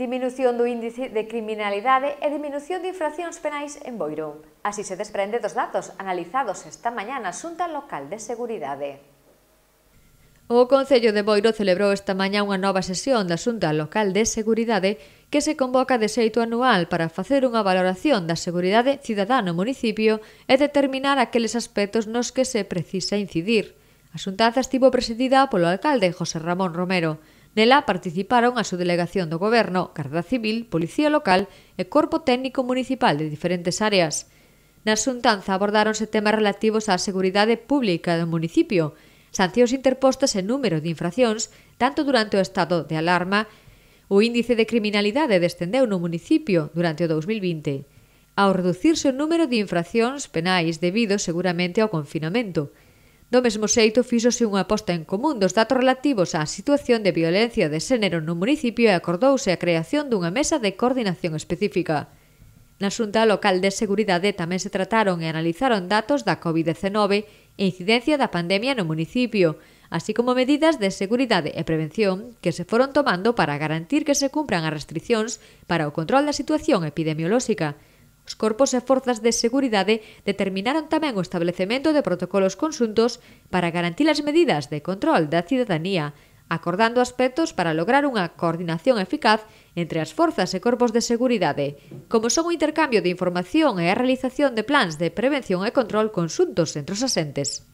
Diminución do índice de criminalidade e diminución de infraccións penais en Boiro. Así se desprende dos datos analizados esta mañá na Xunta Local de Seguridade. O Concello de Boiro celebrou esta mañá unha nova sesión da Xunta Local de Seguridade que se convoca de xeito anual para facer unha valoración da seguridade cidadá municipio e determinar aqueles aspectos nos que se precisa incidir. A xuntanza estivo presidida polo alcalde José Ramón Romero. Nela participaron a subdelegación do Goberno, Garda Civil, Policía Local e Corpo Técnico Municipal de diferentes áreas. Na xuntanza abordáronse temas relativos á seguridade pública do municipio, sancións interpostas en número de infraccións tanto durante o estado de alarma O índice de criminalidade descendeu no municipio durante o 2020, ao reducirse o número de infraccións penais debido seguramente ao confinamento. Do mesmo xeito fíxose unha aposta en común dos datos relativos á situación de violencia de xénero no municipio e acordouse a creación dunha mesa de coordinación específica. Na Xunta Local de Seguridade tamén se trataron e analizaron datos da COVID-19 e incidencia da pandemia no municipio, así como medidas de seguridade e prevención que se foron tomando para garantir que se cumpran as restricións para o control da situación epidemiolóxica, Os corpos e forzas de seguridade determinaron tamén o establecemento de protocolos consuntos para garantir as medidas de control da cidadanía, acordando aspectos para lograr unha coordinación eficaz entre as forzas e corpos de seguridade, como son o intercambio de información e a realización de plans de prevención e control consuntos entre os asentes.